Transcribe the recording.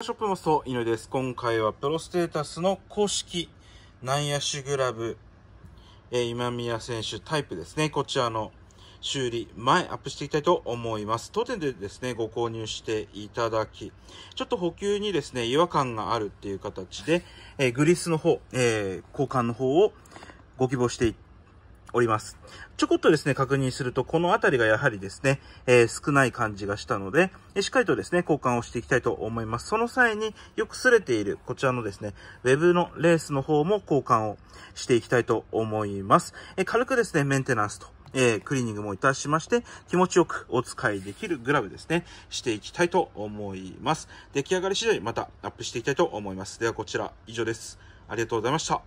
ショップマスト井上です。今回はプロステータスの公式内野手グラブ、えー、今宮選手タイプですね。こちらの修理前アップしていきたいと思います。当店でですね、ご購入していただき、ちょっと補給にですね、違和感があるっていう形で、えー、グリスの方、えー、交換の方をご希望していって、おります。ちょこっとですね、確認すると、この辺りがやはりですね、えー、少ない感じがしたので、えしっかりとですね、交換をしていきたいと思います。その際によく擦れている、こちらのですね、web のレースの方も交換をしていきたいと思います。え軽くですね、メンテナンスと。えー、クリーニングもいたしまして、気持ちよくお使いできるグラブですね、していきたいと思います。出来上がり次第またアップしていきたいと思います。ではこちら以上です。ありがとうございました。